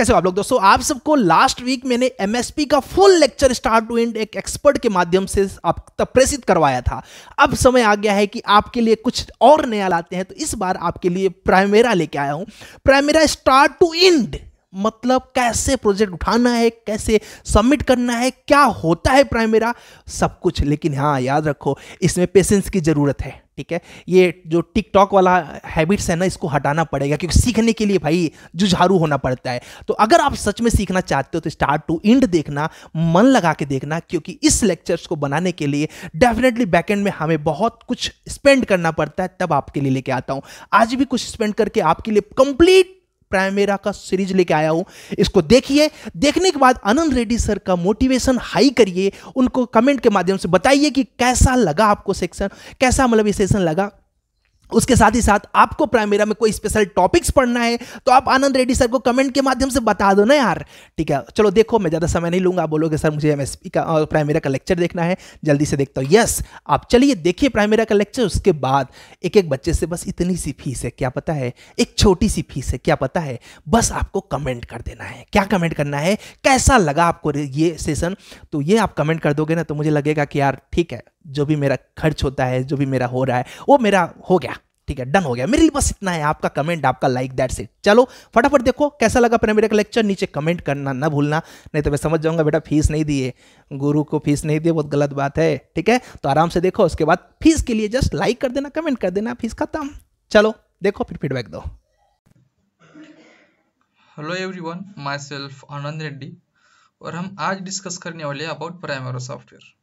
कैसे हो आप लोग दोस्तों आप सबको लास्ट वीक मैंने एमएसपी का full lecture start to end एक एक्सपर्ट के माध्यम से आप तक प्रेषित करवाया था अब समय आ गया है कि आपके लिए कुछ और नया लाते हैं तो इस बार आपके लिए प्राइमेरा लेके आया हूं प्राइमेरा स्टार्ट टू एंड मतलब कैसे प्रोजेक्ट उठाना है कैसे सबमिट करना है क्या होता है प्राइमेरा सब कुछ लेकिन हाँ याद रखो इसमें पेशेंस की ज़रूरत है ठीक है ये जो टिकटॉक वाला हैबिट्स है ना इसको हटाना पड़ेगा क्योंकि सीखने के लिए भाई जुझारू होना पड़ता है तो अगर आप सच में सीखना चाहते हो तो स्टार्ट टू इंड देखना मन लगा के देखना क्योंकि इस लेक्चर्स को बनाने के लिए डेफिनेटली बैकेंड में हमें बहुत कुछ स्पेंड करना पड़ता है तब आपके लिए लेके आता हूँ आज भी कुछ स्पेंड करके आपके लिए कंप्लीट प्राइमेरा का सीरीज लेके आया हूं इसको देखिए देखने के बाद आनंद रेड्डी सर का मोटिवेशन हाई करिए उनको कमेंट के माध्यम से बताइए कि कैसा लगा आपको सेक्शन कैसा मतलब ये सेशन लगा उसके साथ ही साथ आपको प्राइमेरा में कोई स्पेशल टॉपिक्स पढ़ना है तो आप आनंद रेड्डी सर को कमेंट के माध्यम से बता दो ना यार ठीक है चलो देखो मैं ज़्यादा समय नहीं लूँगा बोलोगे सर मुझे एम का प्राइमेरा का लेक्चर देखना है जल्दी से देखता हूँ यस आप चलिए देखिए प्राइमेरा का लेक्चर उसके बाद एक एक बच्चे से बस इतनी सी फीस है क्या पता है एक छोटी सी फीस है क्या पता है बस आपको कमेंट कर देना है क्या कमेंट करना है कैसा लगा आपको ये सेशन तो ये आप कमेंट कर दोगे ना तो मुझे लगेगा कि यार ठीक है जो भी मेरा खर्च होता है जो भी मेरा हो रहा है वो मेरा हो गया ठीक है डन हो गया मेरे लिए बस इतना है आपका कमेंट आपका लाइक दैट से चलो फटाफट देखो कैसा लगा अपना मेरे का लेक्चर नीचे कमेंट करना ना भूलना नहीं तो मैं समझ जाऊंगा बेटा फीस नहीं दिए गुरु को फीस नहीं दिए बहुत गलत बात है ठीक है तो आराम से देखो उसके बाद फीस के लिए जस्ट लाइक कर देना कमेंट कर देना फीस खत्म चलो देखो फिर फीडबैक दो hello everyone myself Anand Reddy और हम आज डिस्कस करने वाले अबाउट प्राइमरो सॉफ्टवेयर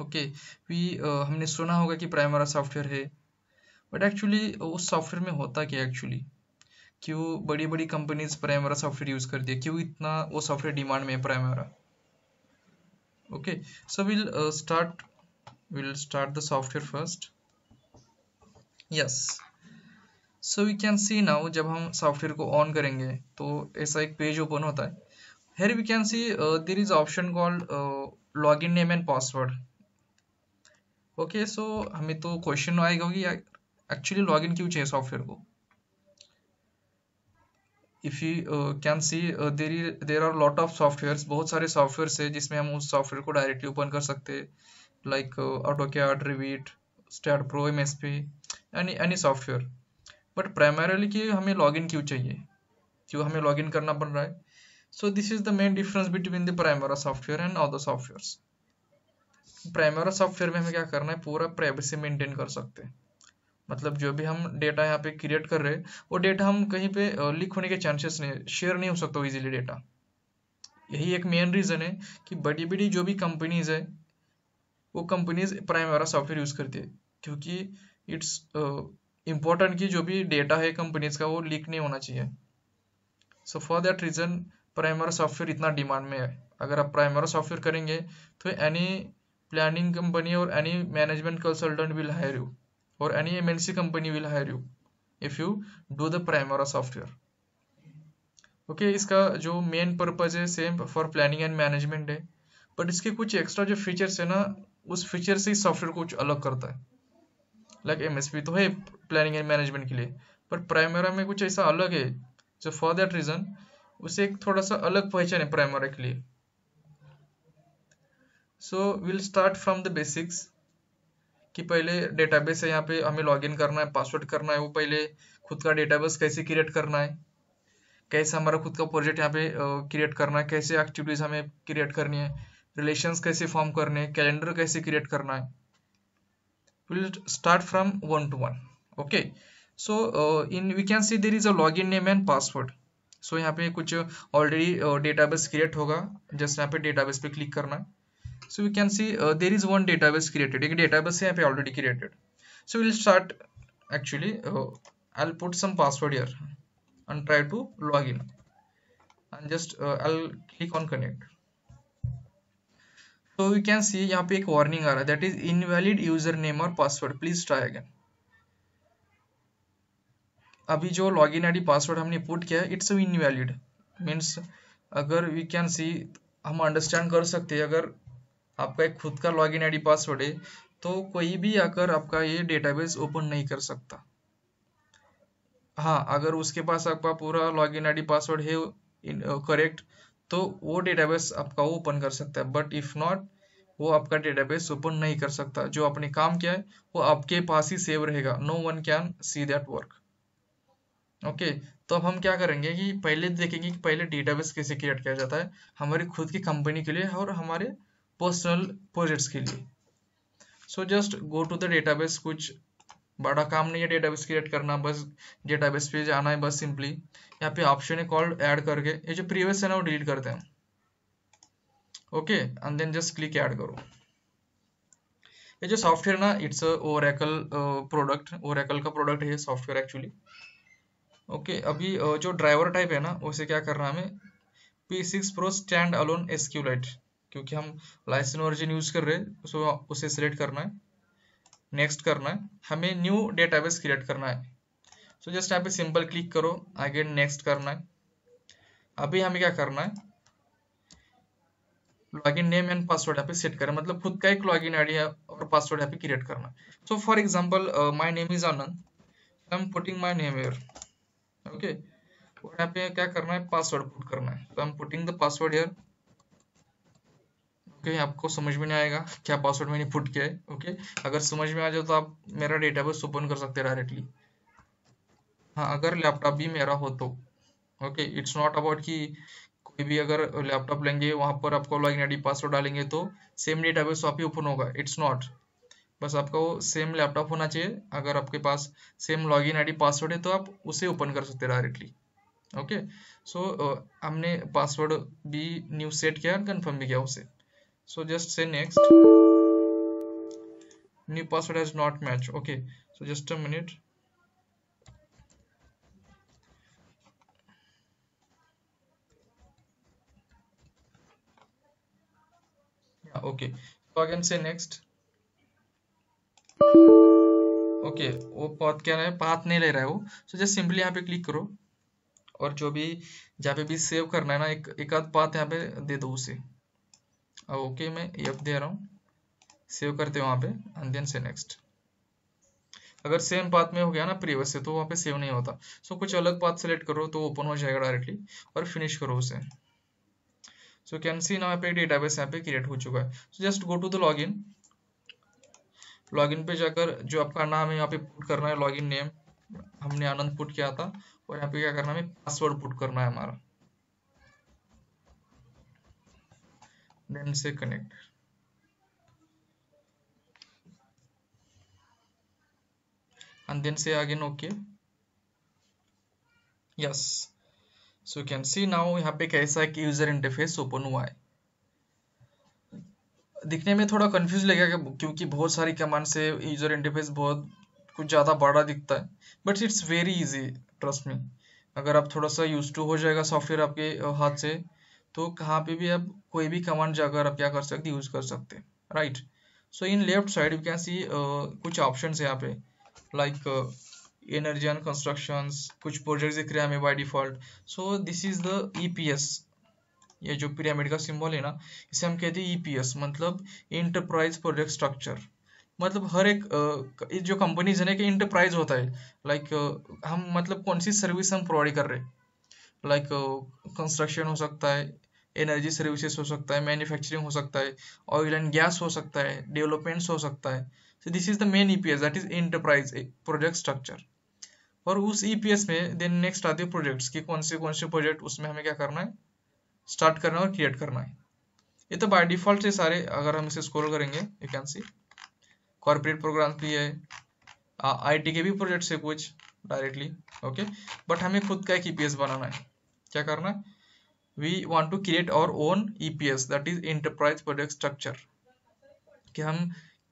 ओके भी हमने सुना होगा कि प्राइमरा सॉफ्टवेयर है बट एक्चुअली उस सॉफ्टवेयर में होता क्या एक्चुअली क्यों बड़ी बड़ी कंपनीज प्राइमरा सॉफ्टवेयर यूज़ करती है क्यों इतना वो सॉफ्टवेयर डिमांड में है Primavera okay so will start will start the software first yes so we can see now जब हम सॉफ्टवेयर को ऑन करेंगे तो ऐसा एक पेज ओपन होता है here we can see there is option option log in name and password okay okay, so so हमें तो क्वेश्चन तो आएगा कि एक्चुअली लॉगिन क्यों चाहिए सॉफ्टवेयर को if you can see there there are lot of software बहुत सारे सॉफ्टवेयर है जिसमें हम उस सॉफ्टवेयर को डायरेक्टली ओपन कर सकते हैं like AutoCAD Revit STAAD pro M S P any any software but primarily कि हमें लॉगिन क्यों चाहिए क्यों हमें लॉगिन करना पड़ रहा है so this is the main difference between the Primavera software and other softwares Primavera और सॉफ्टवेयर में हमें क्या करना है पूरा प्राइवेसी मेंटेन कर सकते हैं मतलब जो भी हम डेटा यहाँ पे क्रिएट कर रहे हैं वो डेटा हम कहीं पे लीक होने के चांसेस नहीं शेयर नहीं हो सकता इजीली डेटा यही एक मेन रीज़न है कि बड़ी बड़ी जो भी कंपनीज है वो कंपनीज प्राइमरा सॉफ्टवेयर यूज़ करती है क्योंकि इट्स इम्पोर्टेंट कि जो भी डेटा है कंपनीज का वो लीक नहीं होना चाहिए so for that reason Primavera software इतना डिमांड में है अगर आप प्राइमरा सॉफ्टवेयर करेंगे तो any planning company or any management consultant will hire you or any mnc company will hire you if you do the primera software okay इसका जो main purpose है same for planning and management है but इसके कुछ extra जो features है ना उस फीचर से ही सॉफ्टवेयर कुछ अलग करता है लाइक like एमएसपी तो है प्लानिंग एंड मैनेजमेंट के लिए बट प्राइमरा में कुछ ऐसा अलग है जो फॉर दैट रीज़न उसे एक थोड़ा सा अलग पहचान है प्राइमरा के लिए so will start from the basics कि पहले डेटाबेस है यहाँ पे हमें लॉगिन करना है पासवर्ड करना है वो पहले खुद का डेटाबेस कैसे क्रिएट करना है कैसे हमारा खुद का प्रोजेक्ट यहाँ पे क्रिएट करना है कैसे एक्टिविटीज़ हमें क्रिएट करनी है रिलेशंस कैसे फॉर्म करने हैं कैलेंडर कैसे क्रिएट करना है will start from one to one okay so in we can see there is a log in name and password so यहाँ पे कुछ ऑलरेडी डेटाबेस क्रिएट होगा जस्ट यहाँ पे डेटाबेस पे क्लिक करना है so we can see uh, there is one database created ek database hai यहाँ पे already created so we'll start actually uh, I'll put some password here and try to log in and just uh, I'll click on connect so we can see yahan pe ek warning aa raha that is invalid username or password please try again अभी जो log in I password हमने put किया है it's invalid means अगर we can see हम understand कर सकते हैं अगर आपका एक खुद का लॉगिन आईडी पासवर्ड है तो कोई भी आकर आपका ये डेटाबेस ओपन नहीं कर सकता हाँ अगर उसके पास आपका पूरा लॉगिन आईडी पासवर्ड है करेक्ट तो वो डेटाबेस आपका ओपन कर सकता है बट इफ नॉट वो आपका डेटाबेस ओपन नहीं कर सकता जो आपने काम किया है वो आपके पास ही सेव रहेगा no one can see that work okay तो अब हम क्या करेंगे कि पहले देखेंगे कि पहले डेटाबेस कैसे क्रिएट किया जाता है हमारी खुद की कंपनी के लिए और हमारे पर्सनल प्रोजेक्ट्स के लिए so just go to the database कुछ बड़ा काम नहीं है डेटाबेस क्रिएट करना बस डेटाबेस पे जाना है बस सिंपली यहाँ पे ऑप्शन है कॉल्ड ऐड करके ये जो प्रीवियस है ना वो डिलीट करते हैं okay and then just click add करो ये जो सॉफ्टवेयर ना इट्स ओरेकल प्रोडक्ट ओरेकल का प्रोडक्ट है सॉफ्टवेयर एक्चुअली ओके अभी uh, जो ड्राइवर टाइप है ना उसे क्या करना है हमें P six pro standalone SQLite क्योंकि हम लाइसन ओरिजिन यूज कर रहे हैं उसको उसे सिलेक्ट करना है नेक्स्ट करना है हमें न्यू डेटाबेस क्रिएट करना है सो जस्ट यहाँ पे सिंपल क्लिक करो आगे नेक्स्ट करना है अभी हमें क्या करना है लॉगिन नेम एंड पासवर्ड यहाँ पे सेट करें मतलब खुद का एक लॉगिन आईडी और पासवर्ड यहाँ पे क्रिएट करना so for example my name is Anand I am putting my name here okay और यहाँ पे क्या करना है पासवर्ड पुट करना है तो I am putting the password here okay आपको समझ में नहीं आएगा क्या पासवर्ड मैंने फुट किया है ओके अगर समझ में आ जाए तो आप मेरा डेटाबेस ओपन कर सकते हैं डायरेक्टली हाँ अगर लैपटॉप भी मेरा हो तो ओके इट्स नॉट अबाउट कि कोई भी अगर लैपटॉप लेंगे वहां पर आपको इन आई पासवर्ड डालेंगे तो सेम डेटाबेस आप ही ओपन होगा इट्स नॉट बस आपका वो सेम लैपटॉप होना चाहिए अगर आपके पास सेम लॉग इन पासवर्ड है तो आप उसे ओपन कर सकते डायरेक्टली ओके सो हमने पासवर्ड भी न्यू सेट किया कन्फर्म भी किया उसे so just say next new password has not matched okay so just a minute yeah okay so again say next okay okay, वो पॉथ क्या रहा है पाथ नहीं ले रहा है वो सो जस्ट सिंपली यहाँ पे क्लिक करो और जो भी जहाँ पे भी सेव करना है ना एक एक आध पाथ यहाँ पे दे दो उसे ओके में मैं एफ दे रहा हूँ सेव करते हैं वहाँ पे एंड देन से नेक्स्ट अगर सेम पाथ में हो गया ना प्रीवियस से तो वहाँ पे सेव नहीं होता सो so, कुछ अलग पाथ सेलेक्ट करो तो ओपन हो जाएगा डायरेक्टली और फिनिश करो उसे सो कैन सी ना यहाँ पे डेटाबेस यहाँ पे क्रिएट हो चुका है so just go to the log in log in पे जाकर जो आपका नाम है यहाँ पे पुट करना है लॉग इन नेम हमने आनंद पुट किया था और यहाँ पे क्या करना है पासवर्ड पुट करना है हमारा then say connect and then say again okay yes so you can see now यहाँ पे कैसा है कि यूजर इंटरफेस ओपन हुआ है दिखने में थोड़ा कंफ्यूज लगेगा क्योंकि बहुत सारी कमांड से यूजर इंटरफेस बहुत कुछ ज़्यादा बड़ा दिखता है but it's very easy trust me अगर आप थोड़ा सा यूज टू हो जाएगा सॉफ्टवेयर आपके हाथ से तो कहाँ पे भी आप कोई भी कमांड जाकर आप क्या कर सकते यूज कर सकते right so in left side you can see कुछ ऑप्शन है यहाँ पे लाइक एनर्जी एंड कंस्ट्रक्शन कुछ प्रोजेक्ट दिख रहे हैं हमें by default so this is the E P S ये जो पिरामिड का सिंबल है ना इसे हम कहते हैं ई पी एस मतलब इंटरप्राइज प्रोजेक्ट स्ट्रक्चर मतलब हर एक uh, जो कंपनीज है ना कि इंटरप्राइज होता है लाइक like, uh, हम मतलब कौन सी सर्विस हम प्रोवाइड कर रहे हैं लाइक कंस्ट्रक्शन हो सकता है एनर्जी सर्विसेज हो सकता है मैन्युफैक्चरिंग हो सकता है ऑयल एंड गैस हो सकता है डेवलपमेंट्स हो सकता है so this is the main EPS that is enterprise project structure और उस ईपीएस e में देन नेक्स्ट आते हैं प्रोजेक्ट्स की कौन से कौन से प्रोजेक्ट उसमें हमें क्या करना है स्टार्ट करना है और क्रिएट करना है ये तो बाय डिफॉल्ट से सारे अगर हम इसे स्क्रॉल करेंगे you can see corporate program भी है आईटी के भी प्रोजेक्ट्स है कुछ डायरेक्टली ओके बट हमें खुद का एक ईपीएस e बनाना है क्या करना है we want to create our own EPS that is enterprise product structure कि हम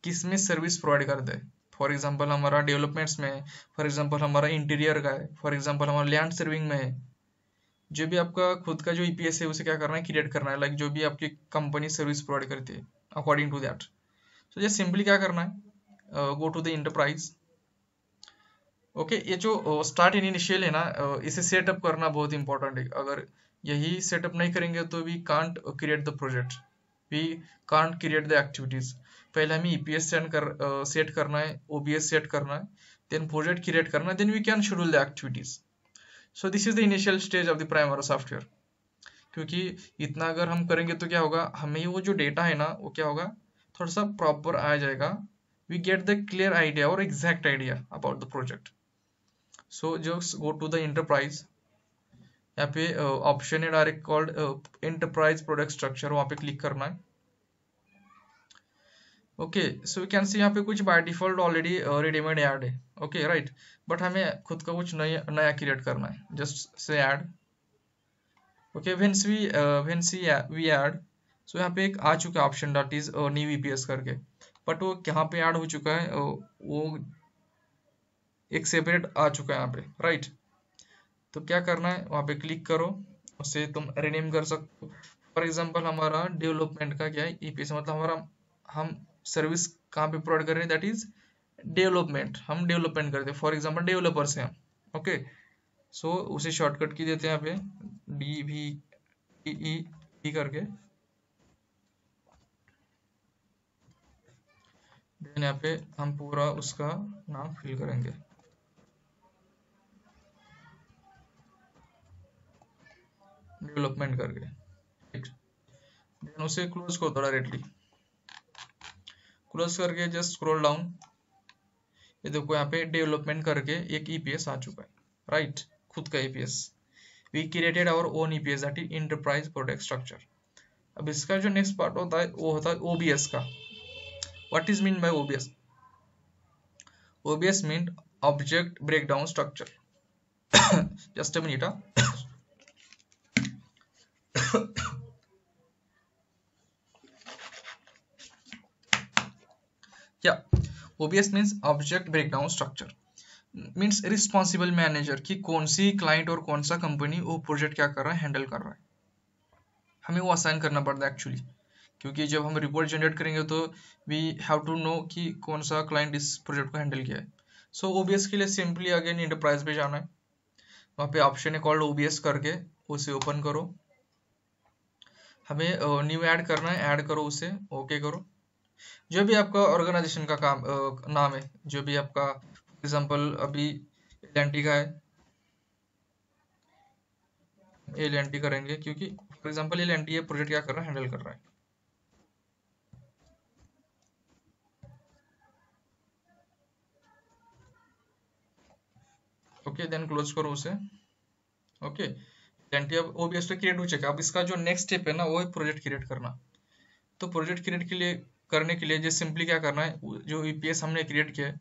किस में सर्विस प्रोवाइड कर दें फॉर एग्जाम्पल हमारा डेवलपमेंट्स में है फॉर एग्जाम्पल हमारा इंटीरियर का है फॉर एग्जाम्पल हमारा लैंड सर्विंग में है जो भी आपका खुद का जो ईपीएस e है उसे क्या करना है क्रिएट करना है लाइक like जो भी आपकी कंपनी सर्विस प्रोवाइड करती है अकॉर्डिंग टू दैट तो जस्ट सिंपली क्या करना है go to the enterprise okay ये जो स्टार्ट uh, इनिशियल है ना uh, इसे सेटअप करना बहुत इंपॉर्टेंट है अगर यही सेटअप नहीं करेंगे तो we can't create the project we can't create the activities पहले हमें ई e पी कर सेट करना है ओबीएस सेट करना है देन प्रोजेक्ट क्रिएट करना है then we can schedule the activities so this is the initial stage of the primary software क्योंकि इतना अगर हम करेंगे तो क्या होगा हमें वो जो डेटा है ना वो क्या होगा थोड़ा सा प्रॉपर आ जाएगा we get the clear idea और exact idea about the project so जो गो टू द इंटरप्राइज यहाँ पे ऑप्शन है direct called enterprise product structure वहां पे क्लिक करना है okay so you can see यहाँ पे कुछ by default already readymade add है ओके राइट बट हमें खुद का कुछ नया नया क्रिएट करना है जस्ट से add okay once we once we add so यहाँ पे एक आ चुका option dot is new EPS करके बट वो कहाँ पे ऐड हो चुका है वो एक सेपरेट आ चुका है यहाँ पे राइट right? तो क्या करना है वहाँ पे क्लिक करो उसे तुम रिनेम कर सकते हो फॉर एग्जाम्पल हमारा डेवलपमेंट का क्या है ईपीएस e मतलब हमारा हम सर्विस कहाँ पे प्रोवाइड कर रहे हैं दैट इज डेवलपमेंट हम डेवलपमेंट करते हैं फॉर एग्जाम्पल डेवलपर्स हैं ओके सो उसे शॉर्टकट की देते हैं यहाँ पे डी वी ई ई करके देन यहाँ पे हम पूरा उसका नाम फिल करेंगे डेवलपमेंट करके ठीक उसे क्लोज को थोड़ा डायरेक्टली क्लोज करके जस्ट स्क्रॉल डाउन ये देखो यहाँ पे डेवलपमेंट करके एक ईपीएस e आ चुका है राइट right? खुद का EPS we created our own EPS that is enterprise product structure अब इसका जो नेक्स्ट पार्ट होता है वो होता है ओबीएस का what is mean by OBS OBS mean object breakdown structure just a minute yeah obs means object breakdown structure means responsible manager कि कौन सी क्लाइंट और कौन सा कंपनी वो प्रोजेक्ट क्या कर रहा है हैंडल कर रहा है हमें वो असाइन करना पड़ता है एक्चुअली क्योंकि जब हम रिपोर्ट जनरेट करेंगे तो वी हैव टू नो कि कौन सा क्लाइंट इस प्रोजेक्ट को हैंडल किया है सो so, ओबीएस के लिए सिंपली अगेन इंटरप्राइज पे जाना है वहाँ पे ऑप्शन है कॉल्ड ओबीएस करके उसे ओपन करो हमें न्यू ऐड करना है ऐड करो उसे ओके करो जो भी आपका ऑर्गेनाइजेशन का काम नाम है जो भी आपका एग्जांपल अभी एल का है एल करेंगे क्योंकि for example L and project क्या कर रहा है हैंडल कर रहा है ओके देन क्लोज करो उसे ओके okay. एंटी अब ओबीएस पे क्रिएट हो चुका है अब इसका जो नेक्स्ट स्टेप है ना वो है प्रोजेक्ट क्रिएट करना तो प्रोजेक्ट क्रिएट के लिए करने के लिए जो सिंपली क्या करना है जो ईपीएस e हमने क्रिएट किया है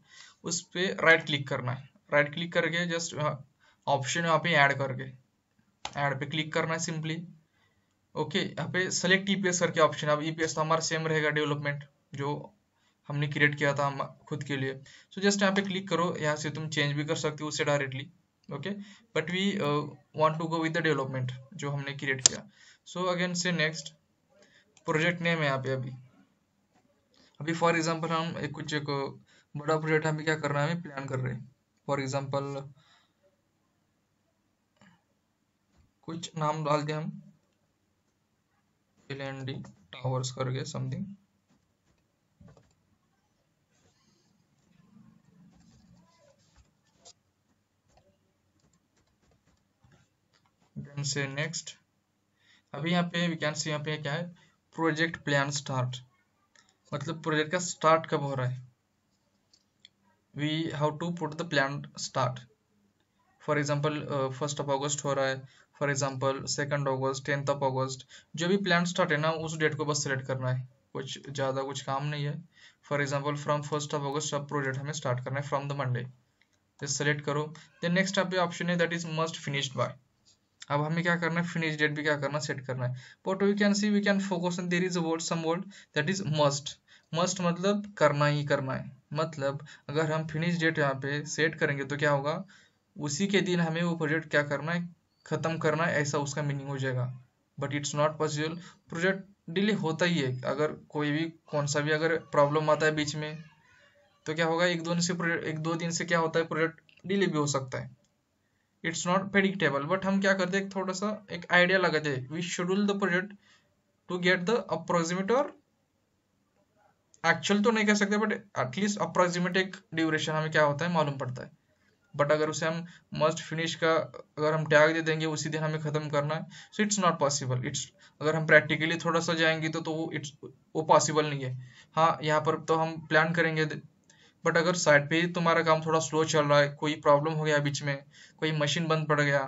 उस पर राइट क्लिक करना है राइट क्लिक करके जस्ट ऑप्शन हाँ, यहाँ पे ऐड करके ऐड पे क्लिक करना है सिंपली ओके यहाँ पे सेलेक्ट ईपीएस e करके ऑप्शन अब ईपीएस e तो हमारा सेम रहेगा डेवलपमेंट जो हमने क्रिएट किया था हम खुद के लिए सो जस्ट यहाँ पे क्लिक करो यहाँ से तुम चेंज भी कर सकते हो उससे directly okay but we want to go with development जो हमने क्रिएट किया सो अगेन से नेक्स्ट प्रोजेक्ट नेम है यहाँ पे अभी अभी फॉर एग्जाम्पल हम एक कुछ एक uh, बड़ा प्रोजेक्ट हमें क्या करना है हमें प्लान कर रहे हैं फॉर एग्जाम्पल कुछ नाम डाल दिया हम एल एन डी टावर्स करके समथिंग से नेक्स्ट अभी यहाँ पे वी कैन सी यहाँ पे क्या है प्रोजेक्ट प्लान स्टार्ट मतलब प्रोजेक्ट का स्टार्ट कब हो रहा है we how to put the plan start for example first of August हो रहा है for example second August tenth of August जो भी प्लान स्टार्ट है ना उस डेट को बस सेलेक्ट करना है कुछ ज़्यादा कुछ काम नहीं है for example from first of August अब प्रोजेक्ट हमें स्टार्ट करना है फ्रॉम द मंडे सेलेक्ट करो देन नेक्स्ट आप ऑप्शन है that is must finished by अब हमें क्या करना है फिनिश डेट भी क्या करना सेट करना है but we can see we can focus on there is a word some word that is must must मतलब करना ही करना है मतलब अगर हम फिनिश डेट यहाँ पे सेट करेंगे तो क्या होगा उसी के दिन हमें वो प्रोजेक्ट क्या करना है खत्म करना है ऐसा उसका मीनिंग हो जाएगा but it's not possible project delay होता ही है अगर कोई भी कौन सा भी अगर प्रॉब्लम आता है बीच में तो क्या होगा एक दो दिन से एक दो दिन से क्या होता है प्रोजेक्ट डिले भी हो सकता है इट्स नॉट प्रेडिक्टेबल बट हम क्या करते हैं थोड़ा सा एक आइडिया लगाते हैं we schedule the project to get the approximate और एक्चुअल तो नहीं कह सकते बट एटलीस्ट अप्रोक्सीमेट एक ड्यूरेशन हमें क्या होता है मालूम पड़ता है बट अगर उसे हम मस्ट फिनिश का अगर हम टैग दे देंगे उसी दिन हमें ख़त्म करना है so it's not possible it's अगर हम प्रैक्टिकली थोड़ा सा जाएंगे तो तो वो इट्स वो पॉसिबल नहीं है हाँ यहाँ पर तो हम प्लान करेंगे बट अगर साइड पे तुम्हारा काम थोड़ा स्लो चल रहा है कोई प्रॉब्लम हो गया बीच में कोई मशीन बंद पड़ गया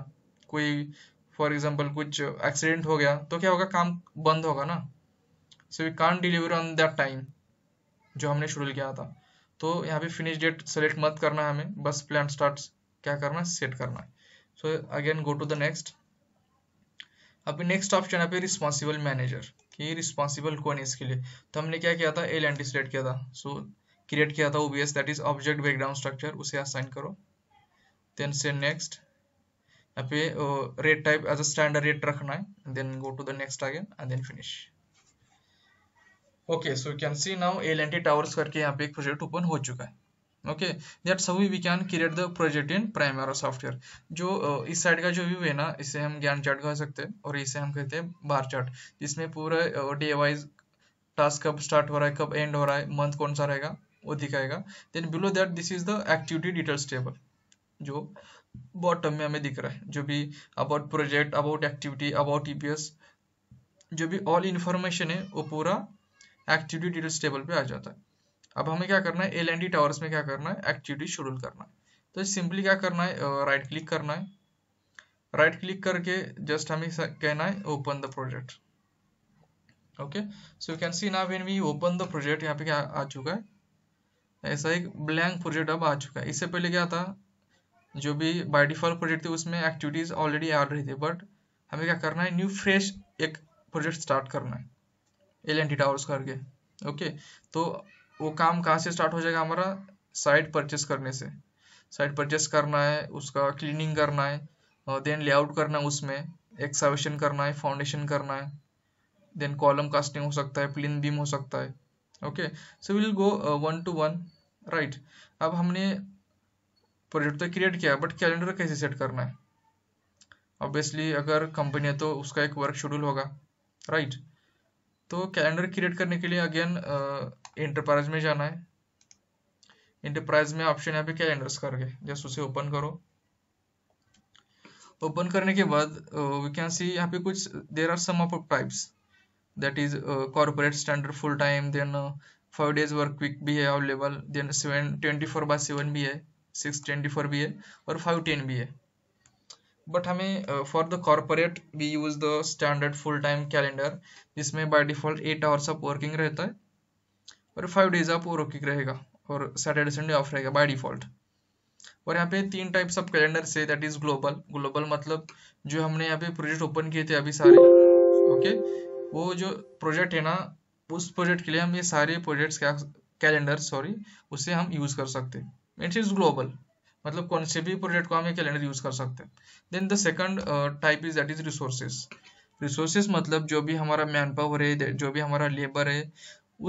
कोई फॉर एग्जाम्पल कुछ एक्सीडेंट हो गया तो क्या होगा काम बंद होगा ना so we can deliver on that time जो हमने शेड्यूल किया था तो यहाँ पे फिनिश डेट सेलेक्ट मत करना है हमें बस प्लान स्टार्ट क्या करना है सेट करना है so again go to the next अभी नेक्स्ट ऑप्शन है रिस्पॉन्सिबल मैनेजर कि रिस्पॉन्सिबल कौन है इसके लिए तो हमने क्या किया था एल एंटी सेलेक्ट किया था सो so, क्रिएट किया था OBS that is object background structure उसे असाइन करो देन से नेक्स्ट यहाँ पे rate type as a standard rate रखना है then go to the next again and then finish okay so you can see now L and T towers करके यहाँ पे एक प्रोजेक्ट ओपन हो चुका है okay that how we can create the project in Primavera software जो इस side का जो व्यू है ना इसे हम ज्ञान चार्ट कह सकते हैं और इसे हम कहते हैं बार चार्ट जिसमें पूरा डे वाइज टास्क कब स्टार्ट हो रहा है कब एंड हो रहा है मंथ कौन सा रहेगा वो दिखाएगा then below that this is the activity details table जो बॉटम में हमें दिख रहा है जो भी about project about activity about EPS जो भी ऑल इन्फॉर्मेशन है वो पूरा एक्टिविटी डिटेल्स टेबल पे आ जाता है अब हमें क्या करना है एल एंड डी टावर्स में क्या करना है एक्टिविटी शेड्यूल करना है तो सिंपली क्या करना है राइट क्लिक करना है राइट क्लिक करके जस्ट हमें कहना है open the project okay so you can see ना when we open the project यहाँ पे क्या आ चुका है ऐसा एक ब्लैंक प्रोजेक्ट अब आ चुका है इससे पहले क्या था जो भी बाई डिफॉल्ट प्रोजेक्ट थे उसमें एक्टिविटीज़ ऑलरेडी आ रही थी बट हमें क्या करना है न्यू फ्रेश एक प्रोजेक्ट स्टार्ट करना है एल एन टी टावर्स करके ओके तो वो काम कहाँ से स्टार्ट हो जाएगा हमारा साइट परचेस करने से साइट परचेस करना है उसका क्लीनिंग करना है और देन लेआउट करना है उसमें एक्सावेशन करना है फाउंडेशन करना है देन कॉलम कास्टिंग हो सकता है प्लिन बीम हो सकता है okay so will go one to one right अब हमने प्रोजेक्ट तो क्रिएट किया बट कैलेंडर कैसे सेट करना है ऑब्वियसली अगर कंपनी है तो उसका एक वर्क शेड्यूल होगा राइट right? तो कैलेंडर क्रिएट करने के लिए अगेन इंटरप्राइज uh, में जाना है इंटरप्राइज में ऑप्शन है पे कैलेंडर्स करके जस्ट उसे ओपन करो ओपन करने के बाद वी कैन सी यहाँ पे कुछ there are some of types that is uh, corporate standard full time then uh, five days work week bhi hai available then seven 24 by 7 bhi hai 6 24 bhi hai aur 5 10 bhi hai but हमें for the corporate we use the standard full time calendar जिसमें by default eight hours of working रहता है और five days of working रहेगा और Saturday Sunday off रहेगा by default और यहाँ पे तीन टाइप्स ऑफ कैलेंडर से दैट इज ग्लोबल ग्लोबल मतलब जो हमने यहाँ पे प्रोजेक्ट ओपन किए थे अभी सारे ओके okay? वो जो प्रोजेक्ट है ना उस प्रोजेक्ट के लिए हम ये सारे प्रोजेक्ट्स क्या कैलेंडर सॉरी उसे हम यूज़ कर सकते हैं इट इज़ ग्लोबल मतलब कौन से भी प्रोजेक्ट को हम ये कैलेंडर यूज़ कर सकते हैं then the second type is that is resources resources मतलब जो भी हमारा मैन पावर है जो भी हमारा लेबर है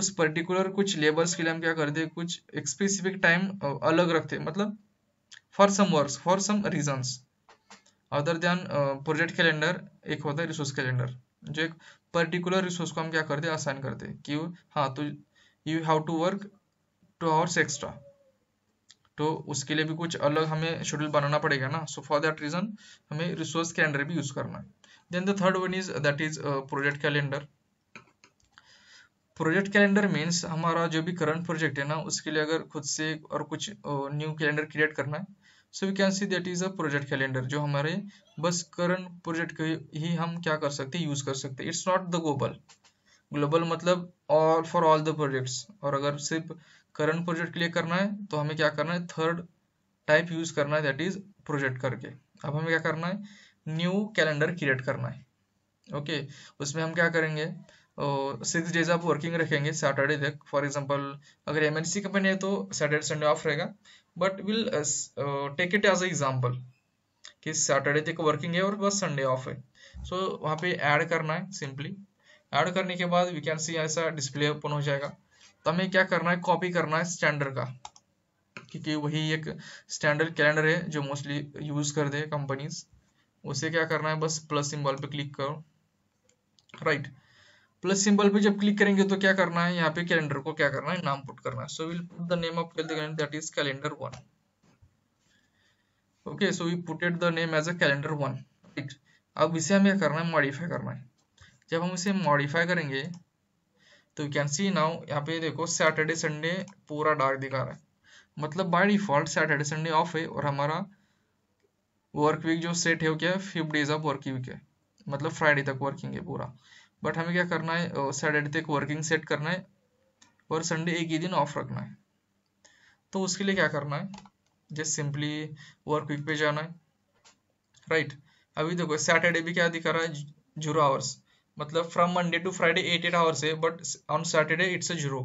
उस पर्टिकुलर कुछ लेबर्स के लिए हम क्या करते हैं कुछ एक स्पेसिफिक टाइम अलग रखते हैं मतलब for some works for some reasons other than project calendar एक होता है रिसोर्स कैलेंडर जो एक पर्टिकुलर रिसोर्स को हम क्या करते हैं असाइन करते हैं कि हाँ तो you have to work two hours extra तो उसके लिए भी कुछ अलग हमें शेड्यूल बनाना पड़ेगा ना सो फॉर दैट रीजन हमें रिसोर्स कैलेंडर भी यूज करना है then the third one is that is project calendar project calendar means हमारा जो भी करंट प्रोजेक्ट है ना उसके लिए अगर खुद से और कुछ न्यू कैलेंडर क्रिएट करना है so we can see that is a project calendar जो हमारे बस करंट प्रोजेक्ट के ही हम क्या कर सकते हैं यूज कर सकते it's not the global global मतलब all for all the projects और अगर सिर्फ करंट प्रोजेक्ट के लिए करना है तो हमें क्या करना है थर्ड टाइप यूज करना है दैट इज प्रोजेक्ट करके अब हमें क्या करना है न्यू कैलेंडर क्रिएट करना है ओके okay, उसमें हम क्या करेंगे सिक्स तो डेज आप वर्किंग रखेंगे सैटरडे तक फॉर एग्जांपल अगर एम कंपनी है तो सैटरडे संडे ऑफ रहेगा but will take it as example कि सैटरडे तक वर्किंग है और बस संडे ऑफ है सो so, वहाँ पे ऐड करना है सिंपली ऐड करने के बाद वी कैन सी ऐसा डिस्प्ले ओपन हो जाएगा तो हमें क्या करना है कॉपी करना है स्टैंडर्ड का क्योंकि वही एक स्टैंडर्ड कैलेंडर है जो मोस्टली यूज कर दे कंपनीज उसे क्या करना है बस प्लस सिंबल पे क्लिक करो राइट right. प्लस सिंबल पे जब क्लिक करेंगे तो क्या करना है यहाँ पे कैलेंडर को क्या करना है नाम पुट करना है so will put the name of calendar that is calendar one okay so we put it the name as a calendar one ठीक अब इसे हमें करना है मॉडिफाई करना है जब हम इसे मॉडिफाई करेंगे तो यू कैन सी नाउ यहाँ पे देखो सैटरडे संडे पूरा डार्क दिखा रहा है मतलब by default Saturday Sunday off है और हमारा वर्क वीक जो सेट है वो क्या है फिफ्ट डेज ऑफ वर्किंग है मतलब फ्राइडे तक वर्किंग है पूरा बट हमें क्या करना है सैटरडे तक वर्किंग सेट करना है और संडे एक ही दिन ऑफ रखना है तो उसके लिए क्या करना है जस्ट सिंपली वर्क वीक पे जाना है राइट right. अभी देखो सैटरडे भी क्या दिखा रहा है जीरो आवर्स मतलब from Monday to Friday eight eight hours है but on Saturday it's a zero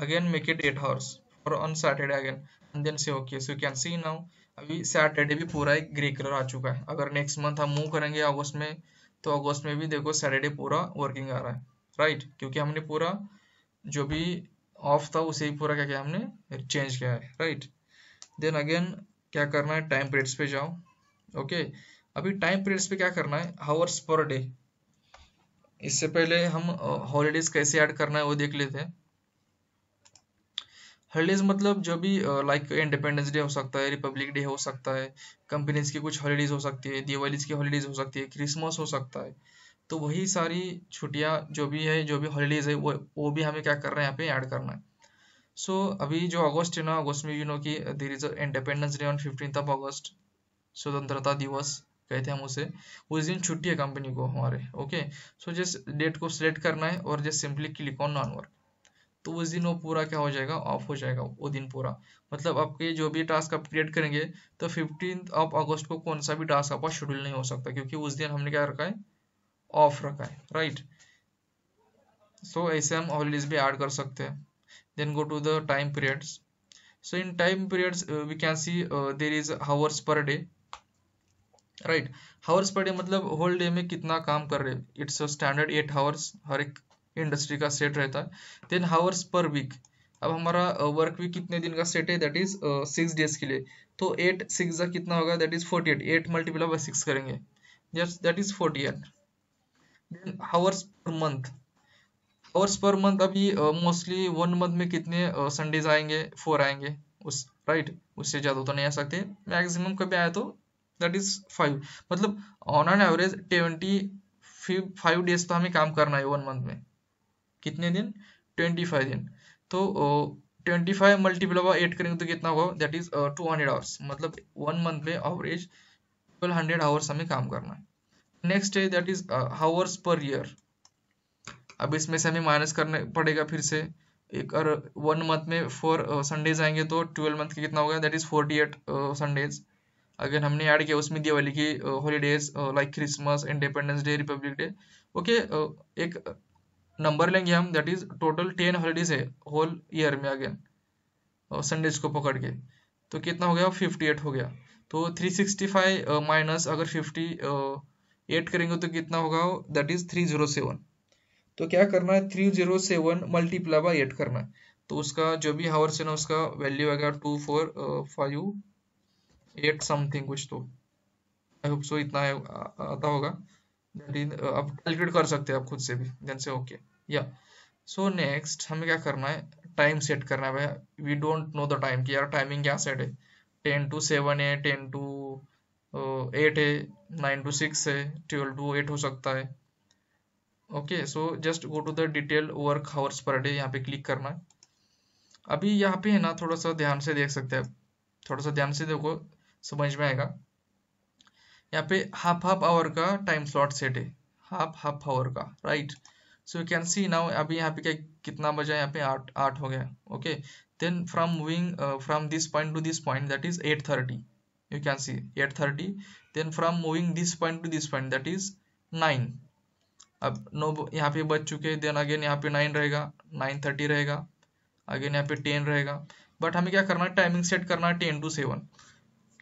again make it eight hours और on Saturday again and then से okay so you can see now अभी Saturday भी पूरा एक grey colour आ चुका है अगर नेक्स्ट मंथ हम मूव करेंगे अगस्त में तो अगस्त में भी देखो सैटरडे पूरा वर्किंग आ रहा है राइट क्योंकि हमने पूरा जो भी ऑफ था उसे ही पूरा क्या किया हमने चेंज किया है राइट देन अगेन क्या करना है टाइम पीरियड्स पे जाओ ओके अभी टाइम पीरियड्स पे क्या करना है हावर्स पर डे इससे पहले हम हॉलीडेज कैसे ऐड करना है वो देख लेते हैं हॉलीडेज मतलब जो भी लाइक इंडिपेंडेंस डे हो सकता है रिपब्लिक डे हो सकता है कंपनीज की कुछ हॉलीडेज हो सकती है दिवालीज की हॉलीडेज हो सकती है क्रिसमस हो सकता है तो वही सारी छुट्टियाँ जो भी है जो भी हॉलीडेज है वो वो भी हमें क्या करना है यहाँ पे ऐड करना है सो so, अभी जो अगस्त है ना अगस्त में यू नो की there is Independence Day on fifteen of August स्वतंत्रता दिवस कहते हैं हम उसे उस दिन छुट्टी है कंपनी को हमारे ओके सो जस्ट डेट को सिलेक्ट करना है और just simply click on non work तो उस दिन वो पूरा क्या हो जाएगा ऑफ हो जाएगा वो दिन पूरा मतलब आपके जो भी टास्क आप क्रिएट करेंगे तो फिफ्टीन ऑफ अगस्त को कौन सा भी टास्क आपका शेड्यूल नहीं हो सकता क्योंकि उस दिन हमने क्या रखा है ऑफ रखा है राइट सो ऐसे हम हॉलीडेज भी ऐड कर सकते हैं then go to the time periods so in time periods we can see there is hours per day right hours per day मतलब होल डे में कितना काम कर रहे इट्स स्टैंडर्ड एट हावर्स हर एक इंडस्ट्री का सेट रहता है देन हावर्स पर वीक अब हमारा वर्क वीक कितने दिन का सेट है दैट इज सिक्स डेज के लिए तो एट सिक्स का कितना होगा that is forty eight eight multiply by six करेंगे that is forty eight then hours per month hours per month अभी मोस्टली वन मंथ में कितने संडेज uh, आएंगे फोर आएंगे उस राइट right? उससे ज़्यादा तो नहीं आ सकते मैक्सिमम कभी आया तो दैट इज फाइव मतलब on an average twenty five days तो हमें काम करना है वन मंथ में कितने दिन ट्वेंटी फाइव दिन तो twenty five multiply by eight करेंगे तो कितना होगा that is two hundred hours मतलब वन मंथ में एवरेज ट्वेल्व हंड्रेड आवर्स हमें काम करना है नेक्स्ट है that is hours per year अब इसमें से हमें माइनस करने पड़ेगा फिर से एक और वन मंथ में फोर संडेज uh, आएंगे तो ट्वेल्व मंथ के कितना होगा that is forty eight Sundays again हमने ऐड किया उसमें दिया वाली की holidays like Christmas Independence Day Republic Day okay एक नंबर लेंगे हम that is total ten holidays है होल ईयर में अगेन और संडेज को पकड़ के तो कितना हो गया फिफ्टी एट हो गया तो थ्री सिक्सटी फाइव माइनस अगर फिफ्टी एट करेंगे तो कितना होगा that is three zero seven तो क्या करना है three zero seven multiply by eight करना है तो उसका जो भी हावर्स है ना उसका वैल्यू आ गया two four five eight something कुछ तो आई होप सो इतना आता होगा आप कैलकुलेट कर सकते हैं आप खुद से भी ध्यान से ओके okay. या सो नेक्स्ट हमें क्या करना है टाइम सेट करना है we don't know the time कि यार टाइमिंग क्या सेट है टेन टू सेवन है टेन टू एट है नाइन टू सिक्स है ट्वेल्व टू एट हो सकता है okay so just go to the detail work hours per day यहाँ पे क्लिक करना है अभी यहाँ पे है ना थोड़ा सा ध्यान से देख सकते हैं आप थोड़ा सा ध्यान से देखो समझ में आएगा यहाँ पे हाफ हाफ आवर का टाइम स्लॉट सेट है हाफ हाफ आवर का right right? So you can see now अभी यहाँ पे क्या कितना बजा यहाँ पे आठ आठ हो गया okay then from moving from this point to this point that is eight thirty you can see eight thirty then from moving this point to this point that is nine अब नो यहाँ पे बच चुके देन अगेन यहाँ पे nine रहेगा nine thirty रहेगा अगेन यहाँ पे टेन रहेगा बट हमें क्या करना है टाइमिंग सेट करना है टेन टू सेवन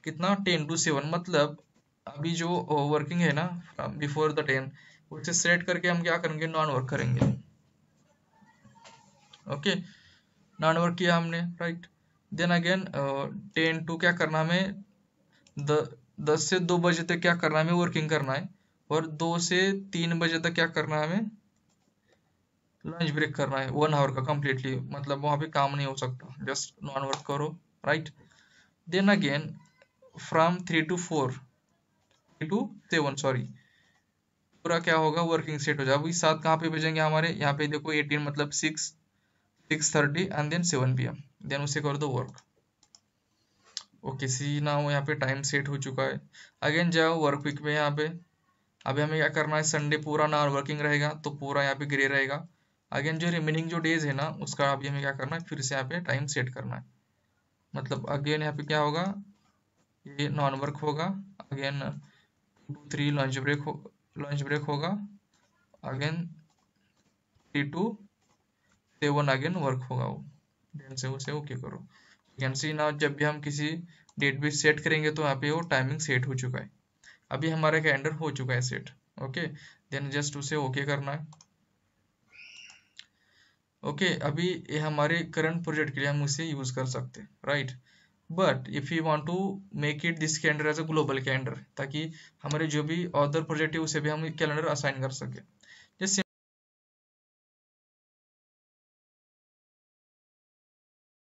कितना टेन टू सेवन मतलब अभी जो वर्किंग uh, है ना बिफोर द टेन उसे सेट करके हम क्या करेंगे नॉन वर्क करेंगे ओके नॉन वर्क किया हमने right then again ten to क्या करना हमें दस से दो बजे तक क्या करना हमें वर्किंग करना है और दो से तीन बजे तक क्या करना हमें लंच ब्रेक करना है वन आवर का कंप्लीटली मतलब वहां पे काम नहीं हो सकता जस्ट नॉन वर्क करो right then again from three to four three to seven sorry पूरा क्या होगा वर्किंग सेट हो जाएगा अभी सात कहाँ पे भेजेंगे हमारे यहाँ पे देखो एटीन मतलब six six thirty and then seven P देन उसे कर दो वर्क ओके सी ना हो यहाँ पे टाइम सेट हो चुका है अगेन जाओ वर्क वीक में यहाँ पे अभी हमें क्या करना है संडे पूरा ना वर्किंग रहेगा तो पूरा यहाँ पे ग्रे रहेगा अगेन जो रिमेनिंग जो डेज है ना उसका अभी हमें क्या करना है फिर से यहाँ पे टाइम सेट करना है मतलब अगेन यहाँ पे क्या होगा ये नॉन वर्क होगा again two three lunch break हो लॉन्च ब्रेक होगा अगेन टी टू सेवन अगेन वर्क होगा वो देन से उसे ओके करो कैन सी नाउ जब भी हम किसी डेट भी सेट करेंगे तो यहाँ पे वो टाइमिंग सेट हो चुका है अभी हमारा कैलेंडर हो चुका है सेट ओके देन जस्ट उसे ओके करना है ओके okay, अभी ये हमारे करंट प्रोजेक्ट के लिए हम उसे यूज कर सकते हैं right right? But if you want to make it this calendar as a global calendar ताकि हमारे जो भी अदर प्रोजेक्ट है उसे भी हम कैलेंडर असाइन कर सकें